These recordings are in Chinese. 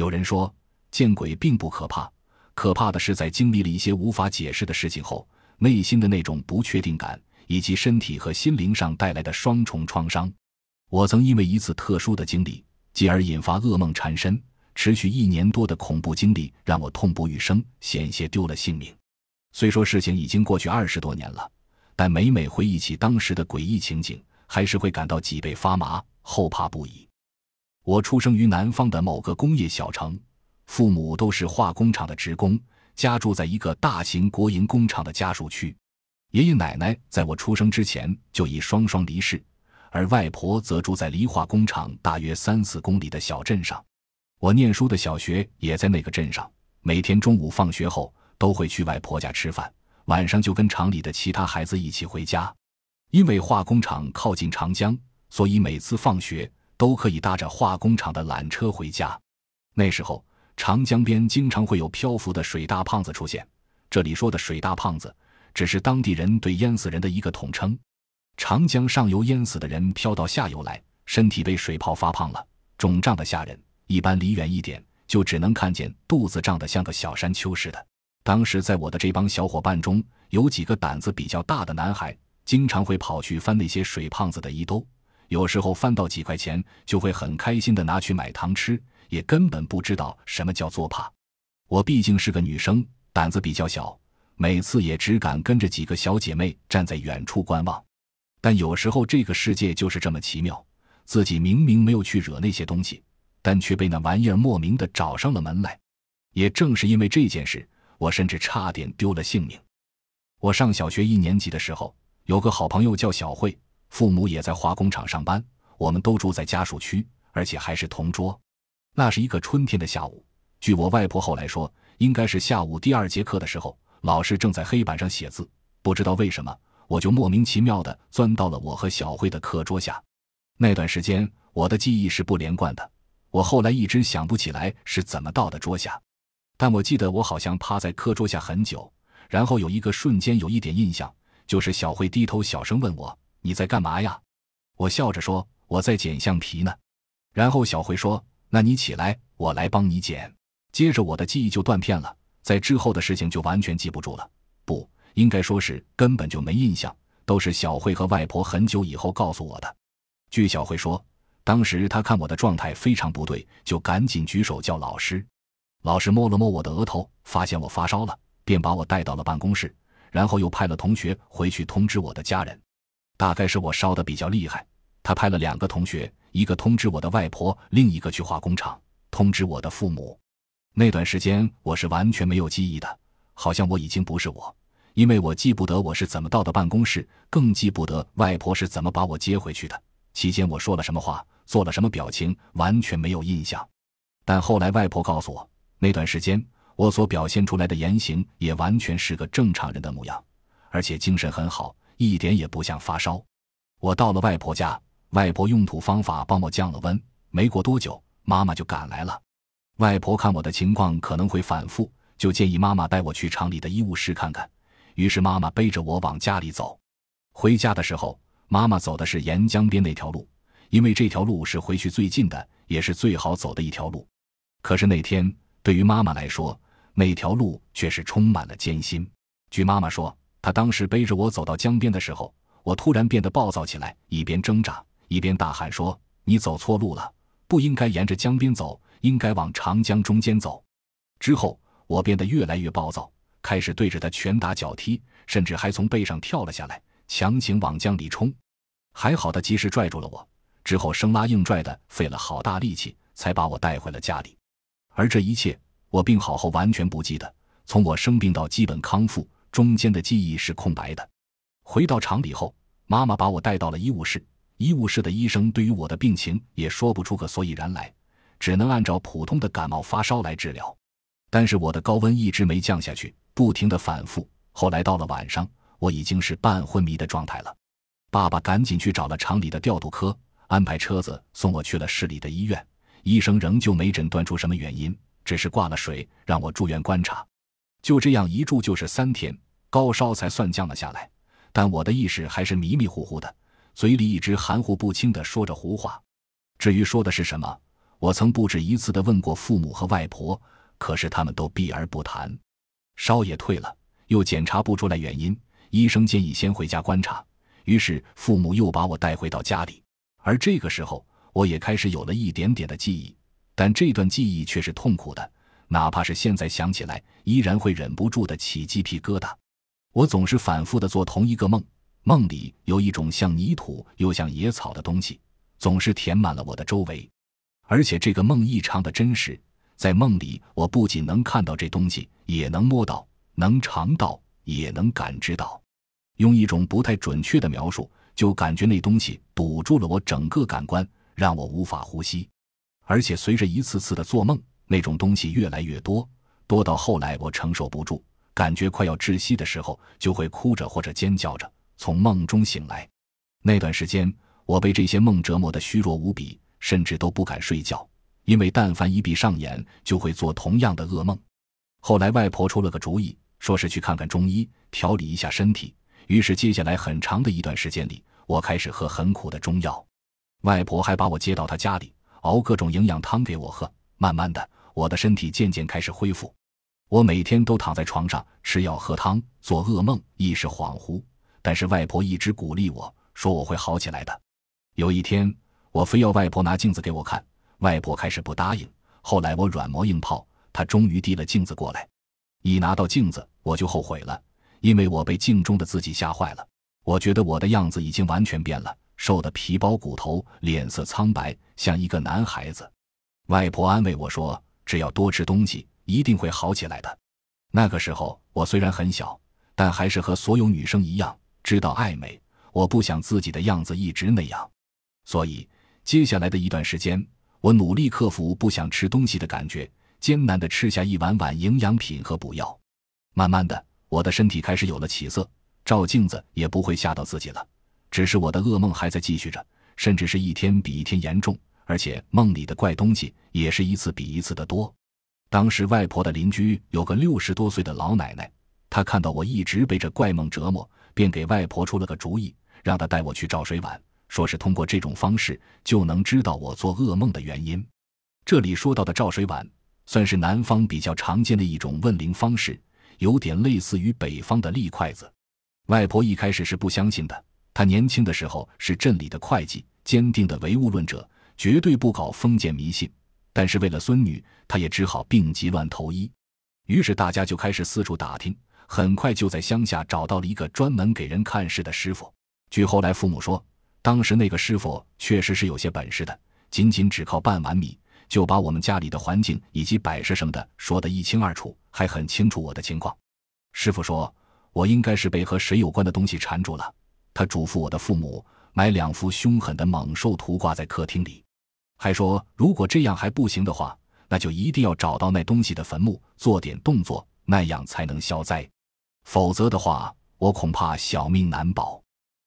有人说，见鬼并不可怕，可怕的是在经历了一些无法解释的事情后，内心的那种不确定感，以及身体和心灵上带来的双重创伤。我曾因为一次特殊的经历，继而引发噩梦缠身，持续一年多的恐怖经历让我痛不欲生，险些丢了性命。虽说事情已经过去二十多年了，但每每回忆起当时的诡异情景，还是会感到脊背发麻，后怕不已。我出生于南方的某个工业小城，父母都是化工厂的职工，家住在一个大型国营工厂的家属区。爷爷奶奶在我出生之前就已双双离世，而外婆则住在离化工厂大约三四公里的小镇上。我念书的小学也在那个镇上，每天中午放学后都会去外婆家吃饭，晚上就跟厂里的其他孩子一起回家。因为化工厂靠近长江，所以每次放学。都可以搭着化工厂的缆车回家。那时候，长江边经常会有漂浮的水大胖子出现。这里说的水大胖子，只是当地人对淹死人的一个统称。长江上游淹死的人漂到下游来，身体被水泡发胖了，肿胀的吓人。一般离远一点，就只能看见肚子胀得像个小山丘似的。当时，在我的这帮小伙伴中，有几个胆子比较大的男孩，经常会跑去翻那些水胖子的衣兜。有时候翻到几块钱，就会很开心的拿去买糖吃，也根本不知道什么叫做怕。我毕竟是个女生，胆子比较小，每次也只敢跟着几个小姐妹站在远处观望。但有时候这个世界就是这么奇妙，自己明明没有去惹那些东西，但却被那玩意儿莫名的找上了门来。也正是因为这件事，我甚至差点丢了性命。我上小学一年级的时候，有个好朋友叫小慧。父母也在化工厂上班，我们都住在家属区，而且还是同桌。那是一个春天的下午，据我外婆后来说，应该是下午第二节课的时候，老师正在黑板上写字。不知道为什么，我就莫名其妙地钻到了我和小慧的课桌下。那段时间我的记忆是不连贯的，我后来一直想不起来是怎么到的桌下，但我记得我好像趴在课桌下很久，然后有一个瞬间有一点印象，就是小慧低头小声问我。你在干嘛呀？我笑着说：“我在剪橡皮呢。”然后小慧说：“那你起来，我来帮你剪。”接着我的记忆就断片了，在之后的事情就完全记不住了。不应该说是根本就没印象，都是小慧和外婆很久以后告诉我的。据小慧说，当时她看我的状态非常不对，就赶紧举手叫老师。老师摸了摸我的额头，发现我发烧了，便把我带到了办公室，然后又派了同学回去通知我的家人。大概是我烧的比较厉害，他派了两个同学，一个通知我的外婆，另一个去化工厂通知我的父母。那段时间我是完全没有记忆的，好像我已经不是我，因为我记不得我是怎么到的办公室，更记不得外婆是怎么把我接回去的。期间我说了什么话，做了什么表情，完全没有印象。但后来外婆告诉我，那段时间我所表现出来的言行也完全是个正常人的模样，而且精神很好。一点也不像发烧，我到了外婆家，外婆用土方法帮我降了温。没过多久，妈妈就赶来了。外婆看我的情况可能会反复，就建议妈妈带我去厂里的医务室看看。于是妈妈背着我往家里走。回家的时候，妈妈走的是沿江边那条路，因为这条路是回去最近的，也是最好走的一条路。可是那天，对于妈妈来说，那条路却是充满了艰辛。据妈妈说。他当时背着我走到江边的时候，我突然变得暴躁起来，一边挣扎一边大喊说：“你走错路了，不应该沿着江边走，应该往长江中间走。”之后我变得越来越暴躁，开始对着他拳打脚踢，甚至还从背上跳了下来，强行往江里冲。还好他及时拽住了我，之后生拉硬拽的费了好大力气才把我带回了家里。而这一切，我病好后完全不记得。从我生病到基本康复。中间的记忆是空白的。回到厂里后，妈妈把我带到了医务室。医务室的医生对于我的病情也说不出个所以然来，只能按照普通的感冒发烧来治疗。但是我的高温一直没降下去，不停的反复。后来到了晚上，我已经是半昏迷的状态了。爸爸赶紧去找了厂里的调度科，安排车子送我去了市里的医院。医生仍旧没诊断出什么原因，只是挂了水，让我住院观察。就这样一住就是三天，高烧才算降了下来，但我的意识还是迷迷糊糊的，嘴里一直含糊不清的说着胡话。至于说的是什么，我曾不止一次的问过父母和外婆，可是他们都避而不谈。烧也退了，又检查不出来原因，医生建议先回家观察，于是父母又把我带回到家里。而这个时候，我也开始有了一点点的记忆，但这段记忆却是痛苦的。哪怕是现在想起来，依然会忍不住的起鸡皮疙瘩。我总是反复的做同一个梦，梦里有一种像泥土又像野草的东西，总是填满了我的周围。而且这个梦异常的真实，在梦里我不仅能看到这东西，也能摸到，能尝到，也能感知到。用一种不太准确的描述，就感觉那东西堵住了我整个感官，让我无法呼吸。而且随着一次次的做梦。那种东西越来越多，多到后来我承受不住，感觉快要窒息的时候，就会哭着或者尖叫着从梦中醒来。那段时间，我被这些梦折磨得虚弱无比，甚至都不敢睡觉，因为但凡一闭上眼，就会做同样的噩梦。后来，外婆出了个主意，说是去看看中医，调理一下身体。于是，接下来很长的一段时间里，我开始喝很苦的中药。外婆还把我接到她家里，熬各种营养汤给我喝。慢慢的。我的身体渐渐开始恢复，我每天都躺在床上吃药、喝汤、做噩梦，意识恍惚。但是外婆一直鼓励我说我会好起来的。有一天，我非要外婆拿镜子给我看，外婆开始不答应，后来我软磨硬泡，她终于递了镜子过来。一拿到镜子，我就后悔了，因为我被镜中的自己吓坏了。我觉得我的样子已经完全变了，瘦得皮包骨头，脸色苍白，像一个男孩子。外婆安慰我说。只要多吃东西，一定会好起来的。那个时候我虽然很小，但还是和所有女生一样，知道爱美。我不想自己的样子一直那样，所以接下来的一段时间，我努力克服不想吃东西的感觉，艰难地吃下一碗碗营养品和补药。慢慢的，我的身体开始有了起色，照镜子也不会吓到自己了。只是我的噩梦还在继续着，甚至是一天比一天严重。而且梦里的怪东西也是一次比一次的多。当时外婆的邻居有个六十多岁的老奶奶，她看到我一直被这怪梦折磨，便给外婆出了个主意，让她带我去找水碗，说是通过这种方式就能知道我做噩梦的原因。这里说到的照水碗，算是南方比较常见的一种问灵方式，有点类似于北方的立筷子。外婆一开始是不相信的，她年轻的时候是镇里的会计，坚定的唯物论者。绝对不搞封建迷信，但是为了孙女，他也只好病急乱投医。于是大家就开始四处打听，很快就在乡下找到了一个专门给人看事的师傅。据后来父母说，当时那个师傅确实是有些本事的，仅仅只靠半碗米，就把我们家里的环境以及摆设什么的说得一清二楚，还很清楚我的情况。师傅说我应该是被和水有关的东西缠住了。他嘱咐我的父母买两幅凶狠的猛兽图挂在客厅里。还说，如果这样还不行的话，那就一定要找到那东西的坟墓，做点动作，那样才能消灾。否则的话，我恐怕小命难保。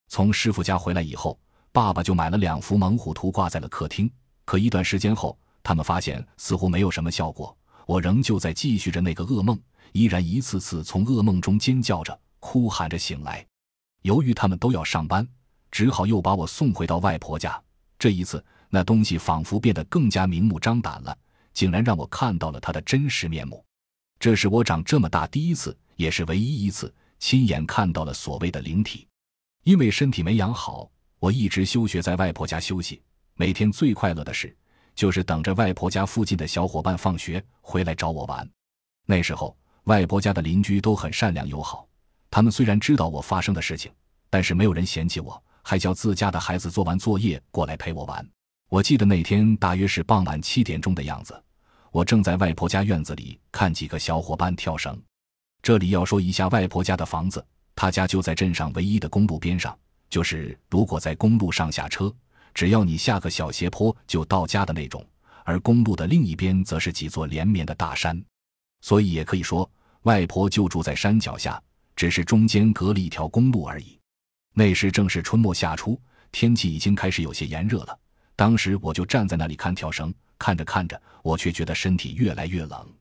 从师傅家回来以后，爸爸就买了两幅猛虎图挂在了客厅。可一段时间后，他们发现似乎没有什么效果。我仍旧在继续着那个噩梦，依然一次次从噩梦中尖叫着、哭喊着醒来。由于他们都要上班，只好又把我送回到外婆家。这一次。那东西仿佛变得更加明目张胆了，竟然让我看到了它的真实面目。这是我长这么大第一次，也是唯一一次亲眼看到了所谓的灵体。因为身体没养好，我一直休学在外婆家休息。每天最快乐的事，就是等着外婆家附近的小伙伴放学回来找我玩。那时候，外婆家的邻居都很善良友好。他们虽然知道我发生的事情，但是没有人嫌弃我，还叫自家的孩子做完作业过来陪我玩。我记得那天大约是傍晚七点钟的样子，我正在外婆家院子里看几个小伙伴跳绳。这里要说一下外婆家的房子，她家就在镇上唯一的公路边上，就是如果在公路上下车，只要你下个小斜坡就到家的那种。而公路的另一边则是几座连绵的大山，所以也可以说外婆就住在山脚下，只是中间隔了一条公路而已。那时正是春末夏初，天气已经开始有些炎热了。当时我就站在那里看跳绳，看着看着，我却觉得身体越来越冷。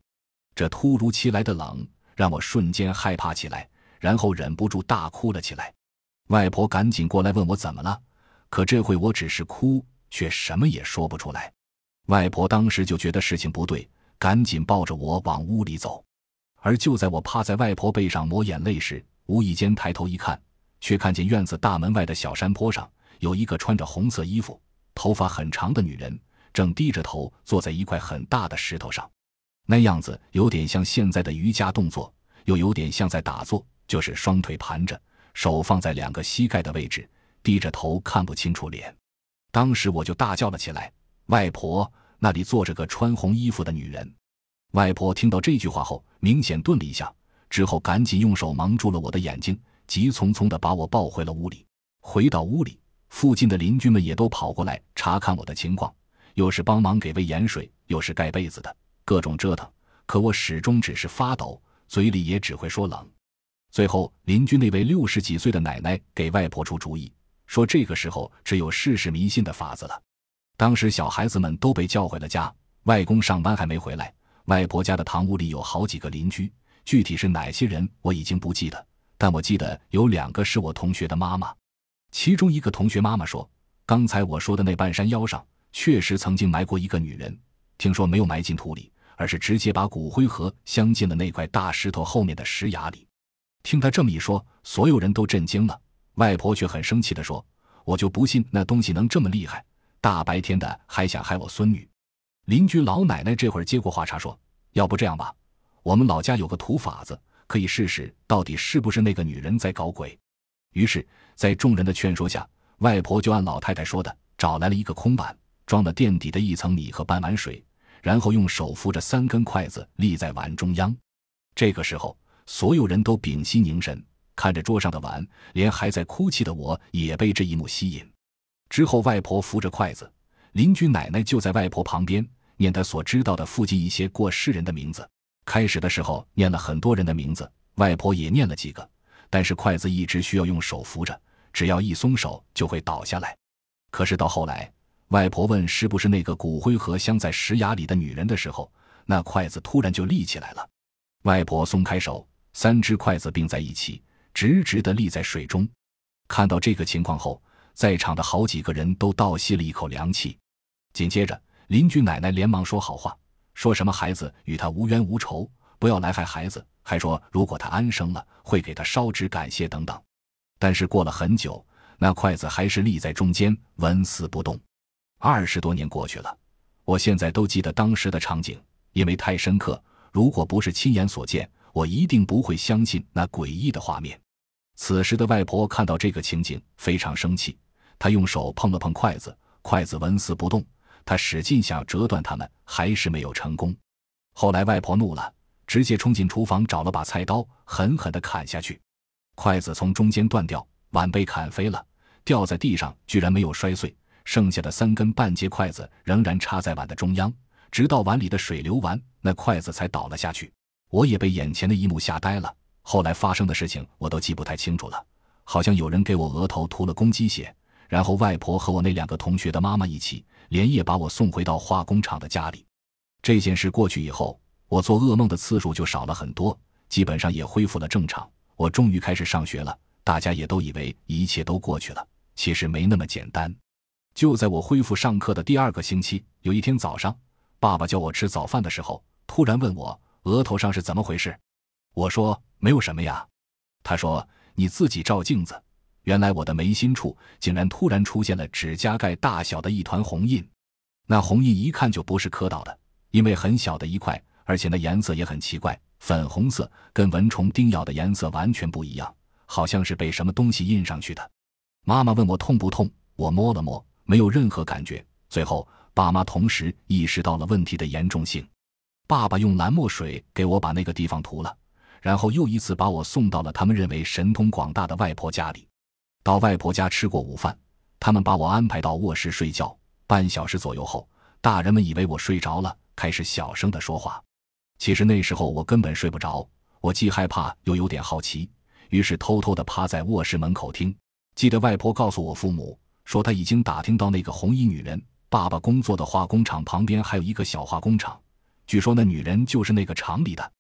这突如其来的冷让我瞬间害怕起来，然后忍不住大哭了起来。外婆赶紧过来问我怎么了，可这会我只是哭，却什么也说不出来。外婆当时就觉得事情不对，赶紧抱着我往屋里走。而就在我趴在外婆背上抹眼泪时，无意间抬头一看，却看见院子大门外的小山坡上有一个穿着红色衣服。头发很长的女人正低着头坐在一块很大的石头上，那样子有点像现在的瑜伽动作，又有点像在打坐，就是双腿盘着，手放在两个膝盖的位置，低着头看不清楚脸。当时我就大叫了起来：“外婆，那里坐着个穿红衣服的女人！”外婆听到这句话后，明显顿了一下，之后赶紧用手蒙住了我的眼睛，急匆匆的把我抱回了屋里。回到屋里。附近的邻居们也都跑过来查看我的情况，又是帮忙给喂盐水，又是盖被子的，各种折腾。可我始终只是发抖，嘴里也只会说冷。最后，邻居那位六十几岁的奶奶给外婆出主意，说这个时候只有试试迷信的法子了。当时小孩子们都被叫回了家，外公上班还没回来。外婆家的堂屋里有好几个邻居，具体是哪些人我已经不记得，但我记得有两个是我同学的妈妈。其中一个同学妈妈说：“刚才我说的那半山腰上，确实曾经埋过一个女人。听说没有埋进土里，而是直接把骨灰盒镶进了那块大石头后面的石崖里。”听他这么一说，所有人都震惊了。外婆却很生气地说：“我就不信那东西能这么厉害，大白天的还想害我孙女！”邻居老奶奶这会儿接过话茬说：“要不这样吧，我们老家有个土法子，可以试试，到底是不是那个女人在搞鬼。”于是，在众人的劝说下，外婆就按老太太说的，找来了一个空碗，装了垫底的一层米和半碗水，然后用手扶着三根筷子立在碗中央。这个时候，所有人都屏息凝神看着桌上的碗，连还在哭泣的我也被这一幕吸引。之后，外婆扶着筷子，邻居奶奶就在外婆旁边念她所知道的附近一些过世人的名字。开始的时候，念了很多人的名字，外婆也念了几个。但是筷子一直需要用手扶着，只要一松手就会倒下来。可是到后来，外婆问是不是那个骨灰盒镶在石崖里的女人的时候，那筷子突然就立起来了。外婆松开手，三只筷子并在一起，直直地立在水中。看到这个情况后，在场的好几个人都倒吸了一口凉气。紧接着，邻居奶奶连忙说好话，说什么孩子与他无冤无仇，不要来害孩子。还说，如果他安生了，会给他烧纸感谢等等。但是过了很久，那筷子还是立在中间，纹丝不动。二十多年过去了，我现在都记得当时的场景，因为太深刻。如果不是亲眼所见，我一定不会相信那诡异的画面。此时的外婆看到这个情景，非常生气。她用手碰了碰筷子，筷子纹丝不动。她使劲想折断它们，还是没有成功。后来外婆怒了。直接冲进厨房，找了把菜刀，狠狠地砍下去。筷子从中间断掉，碗被砍飞了，掉在地上，居然没有摔碎。剩下的三根半截筷子仍然插在碗的中央，直到碗里的水流完，那筷子才倒了下去。我也被眼前的一幕吓呆了。后来发生的事情我都记不太清楚了，好像有人给我额头涂了公鸡血，然后外婆和我那两个同学的妈妈一起连夜把我送回到化工厂的家里。这件事过去以后。我做噩梦的次数就少了很多，基本上也恢复了正常。我终于开始上学了，大家也都以为一切都过去了。其实没那么简单。就在我恢复上课的第二个星期，有一天早上，爸爸叫我吃早饭的时候，突然问我额头上是怎么回事。我说没有什么呀。他说：“你自己照镜子。”原来我的眉心处竟然突然出现了指甲盖大小的一团红印。那红印一看就不是磕到的，因为很小的一块。而且那颜色也很奇怪，粉红色，跟蚊虫叮咬的颜色完全不一样，好像是被什么东西印上去的。妈妈问我痛不痛，我摸了摸，没有任何感觉。最后，爸妈同时意识到了问题的严重性，爸爸用蓝墨水给我把那个地方涂了，然后又一次把我送到了他们认为神通广大的外婆家里。到外婆家吃过午饭，他们把我安排到卧室睡觉。半小时左右后，大人们以为我睡着了，开始小声的说话。其实那时候我根本睡不着，我既害怕又有点好奇，于是偷偷地趴在卧室门口听。记得外婆告诉我父母说，她已经打听到那个红衣女人，爸爸工作的化工厂旁边还有一个小化工厂，据说那女人就是那个厂里的。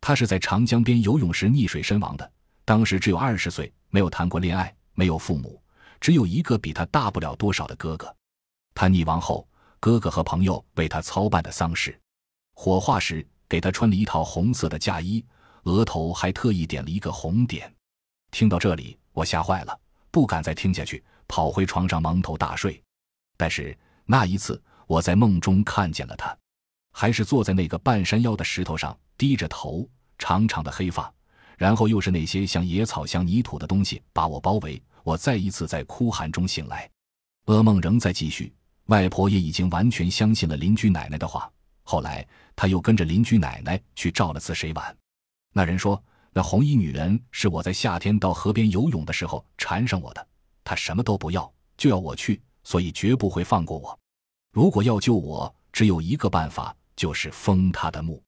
她是在长江边游泳时溺水身亡的，当时只有二十岁，没有谈过恋爱，没有父母，只有一个比她大不了多少的哥哥。她溺亡后，哥哥和朋友为她操办的丧事，火化时。给她穿了一套红色的嫁衣，额头还特意点了一个红点。听到这里，我吓坏了，不敢再听下去，跑回床上蒙头大睡。但是那一次，我在梦中看见了她，还是坐在那个半山腰的石头上，低着头，长长的黑发，然后又是那些像野草、像泥土的东西把我包围。我再一次在哭喊中醒来，噩梦仍在继续。外婆也已经完全相信了邻居奶奶的话。后来，他又跟着邻居奶奶去照了次水碗。那人说：“那红衣女人是我在夏天到河边游泳的时候缠上我的，她什么都不要，就要我去，所以绝不会放过我。如果要救我，只有一个办法，就是封她的墓。”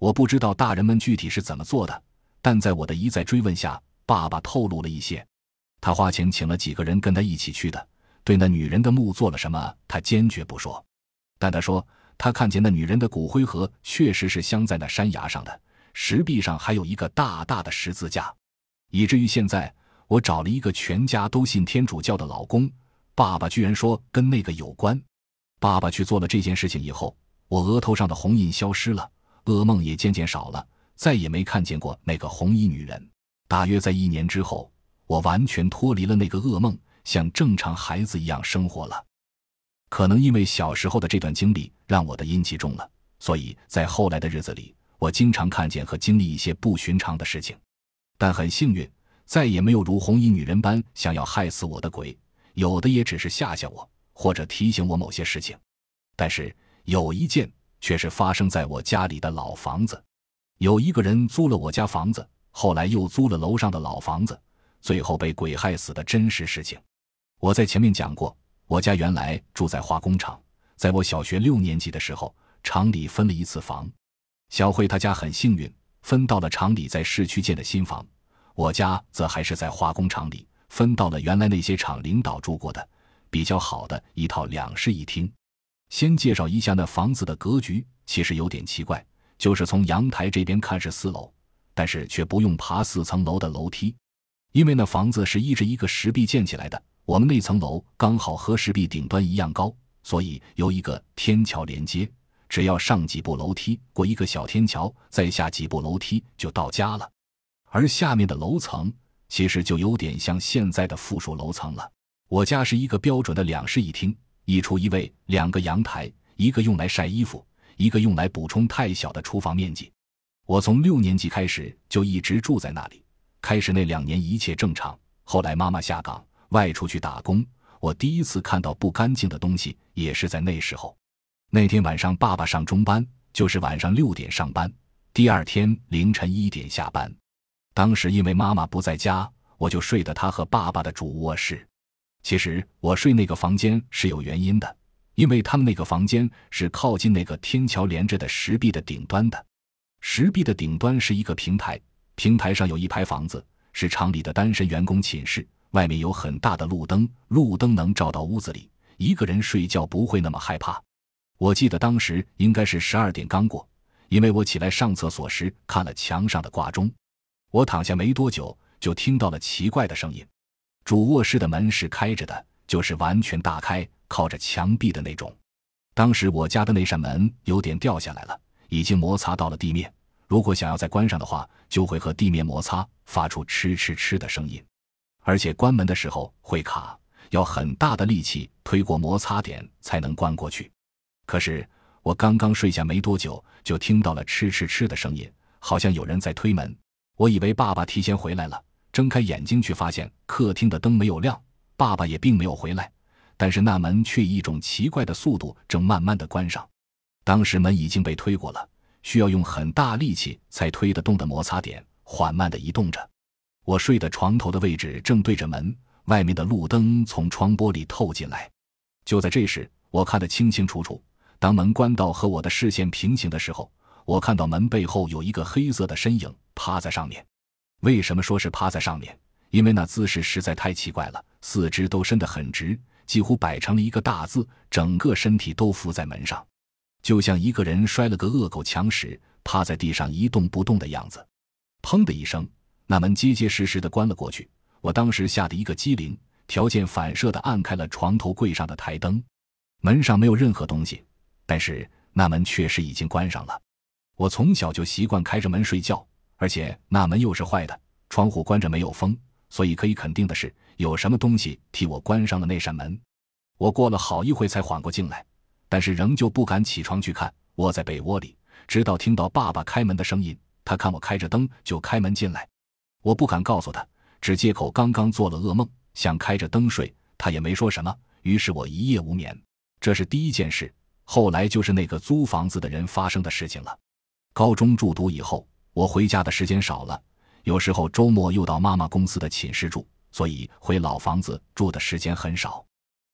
我不知道大人们具体是怎么做的，但在我的一再追问下，爸爸透露了一些。他花钱请了几个人跟他一起去的，对那女人的墓做了什么，他坚决不说。但他说。他看见那女人的骨灰盒确实是镶在那山崖上的石壁上，还有一个大大的十字架，以至于现在我找了一个全家都信天主教的老公，爸爸居然说跟那个有关。爸爸去做了这件事情以后，我额头上的红印消失了，噩梦也渐渐少了，再也没看见过那个红衣女人。大约在一年之后，我完全脱离了那个噩梦，像正常孩子一样生活了。可能因为小时候的这段经历，让我的阴气重了，所以在后来的日子里，我经常看见和经历一些不寻常的事情。但很幸运，再也没有如红衣女人般想要害死我的鬼，有的也只是吓吓我，或者提醒我某些事情。但是有一件却是发生在我家里的老房子：有一个人租了我家房子，后来又租了楼上的老房子，最后被鬼害死的真实事情。我在前面讲过。我家原来住在化工厂，在我小学六年级的时候，厂里分了一次房。小慧他家很幸运，分到了厂里在市区建的新房，我家则还是在化工厂里分到了原来那些厂领导住过的比较好的一套两室一厅。先介绍一下那房子的格局，其实有点奇怪，就是从阳台这边看是四楼，但是却不用爬四层楼的楼梯，因为那房子是依着一个石壁建起来的。我们那层楼刚好和石壁顶端一样高，所以由一个天桥连接。只要上几步楼梯，过一个小天桥，再下几步楼梯就到家了。而下面的楼层其实就有点像现在的附属楼层了。我家是一个标准的两室一厅，一厨一卫，两个阳台，一个用来晒衣服，一个用来补充太小的厨房面积。我从六年级开始就一直住在那里。开始那两年一切正常，后来妈妈下岗。外出去打工，我第一次看到不干净的东西也是在那时候。那天晚上，爸爸上中班，就是晚上六点上班，第二天凌晨一点下班。当时因为妈妈不在家，我就睡的他和爸爸的主卧室。其实我睡那个房间是有原因的，因为他们那个房间是靠近那个天桥连着的石壁的顶端的。石壁的顶端是一个平台，平台上有一排房子，是厂里的单身员工寝室。外面有很大的路灯，路灯能照到屋子里，一个人睡觉不会那么害怕。我记得当时应该是十二点刚过，因为我起来上厕所时看了墙上的挂钟。我躺下没多久就听到了奇怪的声音，主卧室的门是开着的，就是完全大开、靠着墙壁的那种。当时我家的那扇门有点掉下来了，已经摩擦到了地面。如果想要再关上的话，就会和地面摩擦，发出“吃吃吃”的声音。而且关门的时候会卡，要很大的力气推过摩擦点才能关过去。可是我刚刚睡下没多久，就听到了“吃吃吃”的声音，好像有人在推门。我以为爸爸提前回来了，睁开眼睛却发现客厅的灯没有亮，爸爸也并没有回来。但是那门却以一种奇怪的速度正慢慢的关上。当时门已经被推过了，需要用很大力气才推得动的摩擦点，缓慢的移动着。我睡的床头的位置正对着门，外面的路灯从窗玻璃透进来。就在这时，我看得清清楚楚。当门关到和我的视线平行的时候，我看到门背后有一个黑色的身影趴在上面。为什么说是趴在上面？因为那姿势实在太奇怪了，四肢都伸得很直，几乎摆成了一个大字，整个身体都伏在门上，就像一个人摔了个恶狗抢屎，趴在地上一动不动的样子。砰的一声。那门结结实实的关了过去，我当时吓得一个激灵，条件反射的按开了床头柜上的台灯。门上没有任何东西，但是那门确实已经关上了。我从小就习惯开着门睡觉，而且那门又是坏的，窗户关着没有风，所以可以肯定的是，有什么东西替我关上了那扇门。我过了好一会才缓过劲来，但是仍旧不敢起床去看，窝在被窝里，直到听到爸爸开门的声音，他看我开着灯就开门进来。我不敢告诉他，只借口刚刚做了噩梦，想开着灯睡。他也没说什么。于是我一夜无眠。这是第一件事。后来就是那个租房子的人发生的事情了。高中住读以后，我回家的时间少了。有时候周末又到妈妈公司的寝室住，所以回老房子住的时间很少。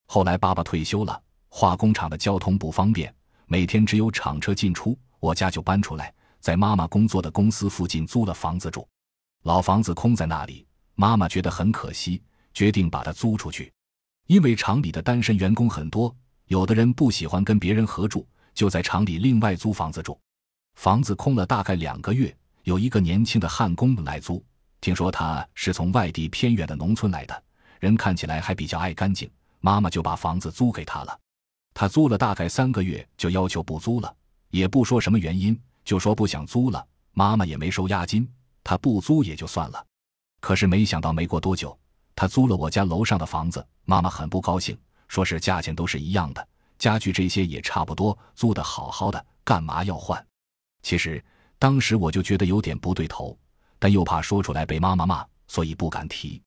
后来爸爸退休了，化工厂的交通不方便，每天只有厂车进出，我家就搬出来，在妈妈工作的公司附近租了房子住。老房子空在那里，妈妈觉得很可惜，决定把它租出去。因为厂里的单身员工很多，有的人不喜欢跟别人合住，就在厂里另外租房子住。房子空了大概两个月，有一个年轻的焊工来租。听说他是从外地偏远的农村来的，人看起来还比较爱干净。妈妈就把房子租给他了。他租了大概三个月，就要求不租了，也不说什么原因，就说不想租了。妈妈也没收押金。他不租也就算了，可是没想到，没过多久，他租了我家楼上的房子。妈妈很不高兴，说是价钱都是一样的，家具这些也差不多，租的好好的，干嘛要换？其实当时我就觉得有点不对头，但又怕说出来被妈妈骂，所以不敢提。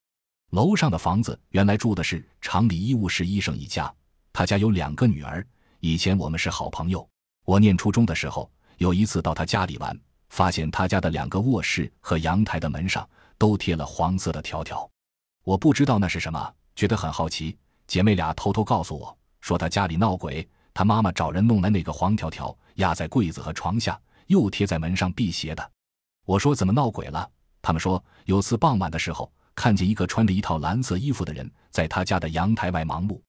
楼上的房子原来住的是厂里医务室医生一家，他家有两个女儿，以前我们是好朋友。我念初中的时候，有一次到他家里玩。发现他家的两个卧室和阳台的门上都贴了黄色的条条，我不知道那是什么，觉得很好奇。姐妹俩偷偷告诉我说，他家里闹鬼，他妈妈找人弄来那个黄条条，压在柜子和床下，又贴在门上辟邪的。我说怎么闹鬼了？他们说有次傍晚的时候，看见一个穿着一套蓝色衣服的人在他家的阳台外忙碌。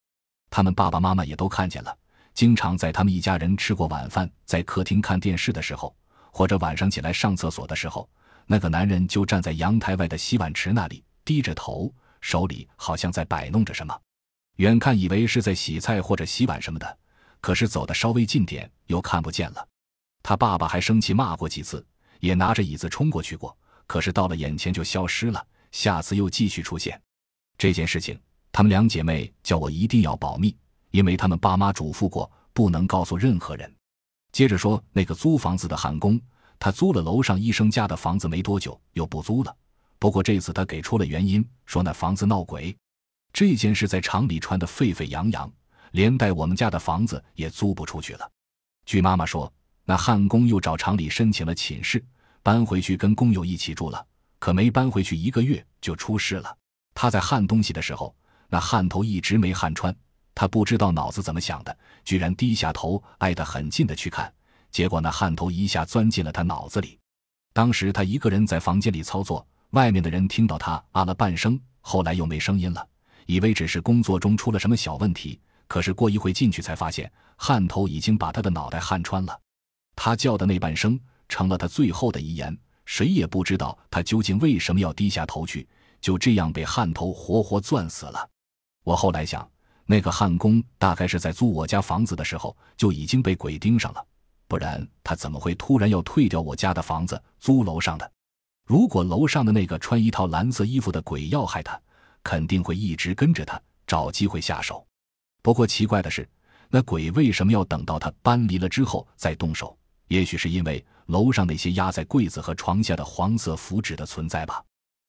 他们爸爸妈妈也都看见了，经常在他们一家人吃过晚饭，在客厅看电视的时候。或者晚上起来上厕所的时候，那个男人就站在阳台外的洗碗池那里，低着头，手里好像在摆弄着什么，远看以为是在洗菜或者洗碗什么的，可是走的稍微近点又看不见了。他爸爸还生气骂过几次，也拿着椅子冲过去过，可是到了眼前就消失了，下次又继续出现。这件事情，他们两姐妹叫我一定要保密，因为他们爸妈嘱咐过，不能告诉任何人。接着说，那个租房子的焊工，他租了楼上医生家的房子没多久，又不租了。不过这次他给出了原因，说那房子闹鬼。这件事在厂里传得沸沸扬扬，连带我们家的房子也租不出去了。据妈妈说，那焊工又找厂里申请了寝室，搬回去跟工友一起住了。可没搬回去一个月就出事了。他在焊东西的时候，那焊头一直没焊穿。他不知道脑子怎么想的，居然低下头挨得很近的去看，结果那汗头一下钻进了他脑子里。当时他一个人在房间里操作，外面的人听到他啊了半声，后来又没声音了，以为只是工作中出了什么小问题。可是过一会进去才发现，汗头已经把他的脑袋焊穿了。他叫的那半声成了他最后的遗言，谁也不知道他究竟为什么要低下头去，就这样被汗头活活钻死了。我后来想。那个焊工大概是在租我家房子的时候就已经被鬼盯上了，不然他怎么会突然要退掉我家的房子，租楼上的？如果楼上的那个穿一套蓝色衣服的鬼要害他，肯定会一直跟着他，找机会下手。不过奇怪的是，那鬼为什么要等到他搬离了之后再动手？也许是因为楼上那些压在柜子和床下的黄色符纸的存在吧。